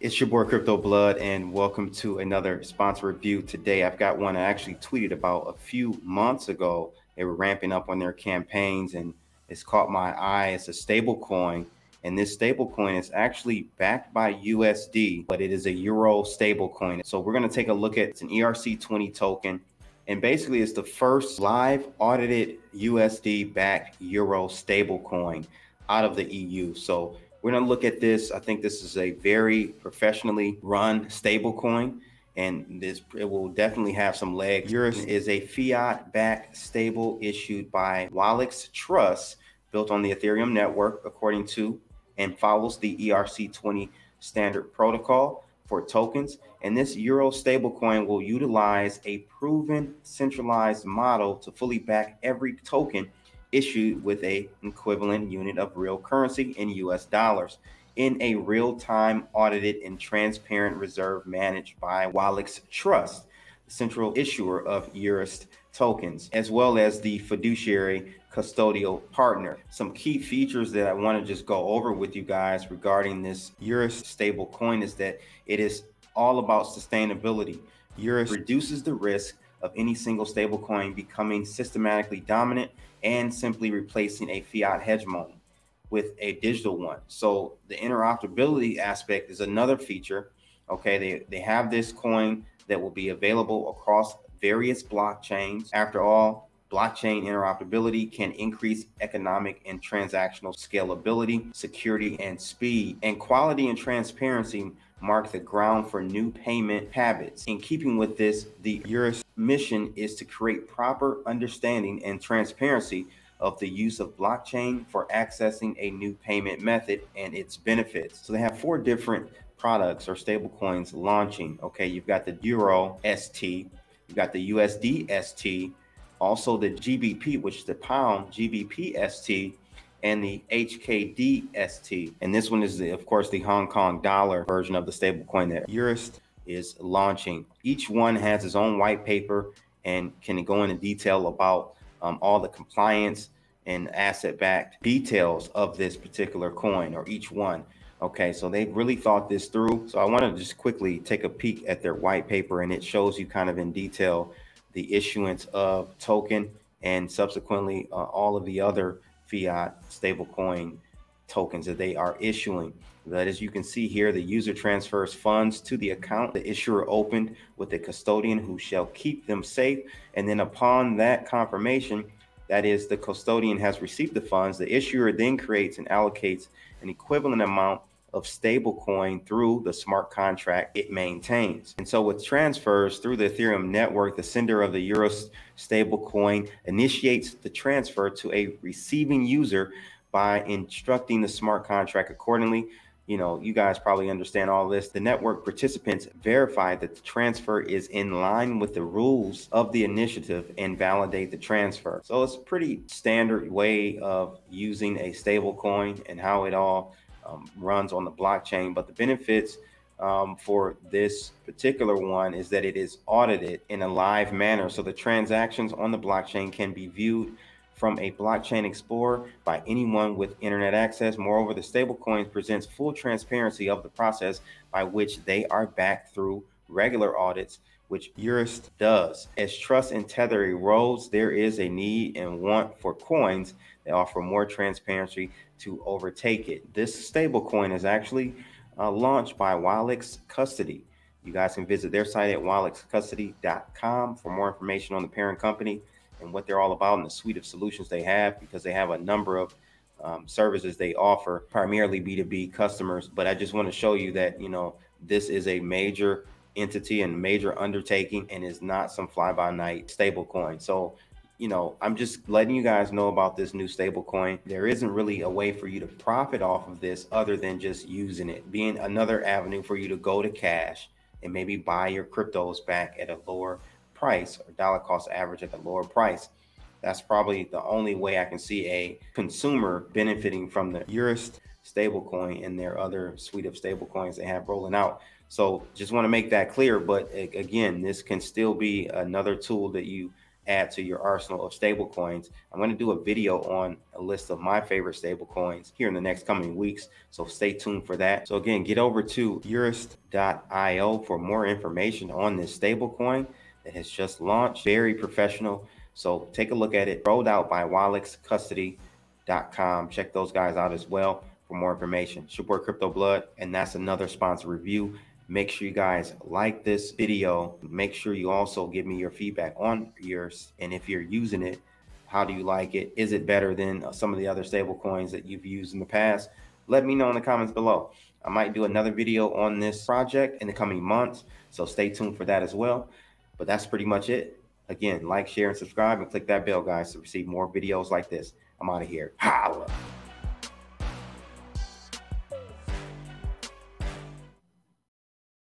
It's your boy Crypto Blood, and welcome to another sponsor review today. I've got one I actually tweeted about a few months ago. They were ramping up on their campaigns, and it's caught my eye. It's a stable coin, and this stable coin is actually backed by USD, but it is a Euro stable coin. So we're going to take a look at it's an ERC20 token, and basically it's the first live audited USD backed Euro stable coin out of the EU. So we're going to look at this. I think this is a very professionally run stablecoin, and this it will definitely have some legs. Yours is a fiat backed stable issued by Wallix Trust, built on the Ethereum network, according to and follows the ERC20 standard protocol for tokens. And this Euro stablecoin will utilize a proven centralized model to fully back every token issued with a equivalent unit of real currency in US dollars in a real-time audited and transparent reserve managed by Wallix Trust, the central issuer of Eurist tokens, as well as the fiduciary custodial partner. Some key features that I want to just go over with you guys regarding this Eurist stable coin is that it is all about sustainability. Eurist reduces the risk of any single stablecoin becoming systematically dominant and simply replacing a fiat hegemony with a digital one. So the interoperability aspect is another feature. Okay, they, they have this coin that will be available across various blockchains. After all, blockchain interoperability can increase economic and transactional scalability, security and speed, and quality and transparency mark the ground for new payment habits. In keeping with this, the Euro's mission is to create proper understanding and transparency of the use of blockchain for accessing a new payment method and its benefits. So they have four different products or stablecoins launching. Okay, you've got the Euro ST, you've got the USD ST, also the GBP, which is the pound GBPST, and the HKDST. And this one is, the, of course, the Hong Kong dollar version of the stablecoin that Eurist is launching. Each one has its own white paper and can go into detail about um, all the compliance and asset backed details of this particular coin or each one. Okay, so they have really thought this through. So I want to just quickly take a peek at their white paper and it shows you kind of in detail the issuance of token and subsequently uh, all of the other fiat stablecoin tokens that they are issuing. That as you can see here, the user transfers funds to the account the issuer opened with the custodian who shall keep them safe. And then upon that confirmation, that is the custodian has received the funds, the issuer then creates and allocates an equivalent amount of stablecoin through the smart contract it maintains. And so with transfers through the Ethereum network, the sender of the Euro stablecoin initiates the transfer to a receiving user by instructing the smart contract accordingly. You know, you guys probably understand all this. The network participants verify that the transfer is in line with the rules of the initiative and validate the transfer. So it's a pretty standard way of using a stablecoin and how it all um, runs on the blockchain. But the benefits um, for this particular one is that it is audited in a live manner. So the transactions on the blockchain can be viewed from a blockchain explorer by anyone with internet access. Moreover, the stablecoins presents full transparency of the process by which they are backed through regular audits which Eurist does. As trust and tether erodes, there is a need and want for coins that offer more transparency to overtake it. This stable coin is actually uh, launched by Wilex Custody. You guys can visit their site at wilexcustody.com for more information on the parent company and what they're all about and the suite of solutions they have because they have a number of um, services they offer, primarily B2B customers. But I just want to show you that, you know, this is a major entity and major undertaking and is not some fly by night stable coin. So, you know, I'm just letting you guys know about this new stable coin. There isn't really a way for you to profit off of this other than just using it, being another avenue for you to go to cash and maybe buy your cryptos back at a lower price or dollar cost average at a lower price. That's probably the only way I can see a consumer benefiting from the Eurist stablecoin and their other suite of stablecoins they have rolling out. So just want to make that clear. But again, this can still be another tool that you add to your arsenal of stablecoins. I'm going to do a video on a list of my favorite stablecoins here in the next coming weeks. So stay tuned for that. So again, get over to eurist.io for more information on this stablecoin that has just launched. Very professional so take a look at it. Rolled out by WallexCustody.com. Check those guys out as well for more information. Support Crypto Blood, and that's another sponsor review. Make sure you guys like this video. Make sure you also give me your feedback on yours. And if you're using it, how do you like it? Is it better than some of the other stable coins that you've used in the past? Let me know in the comments below. I might do another video on this project in the coming months. So stay tuned for that as well. But that's pretty much it. Again, like, share, and subscribe, and click that bell, guys, to receive more videos like this. I'm out of here. Holla.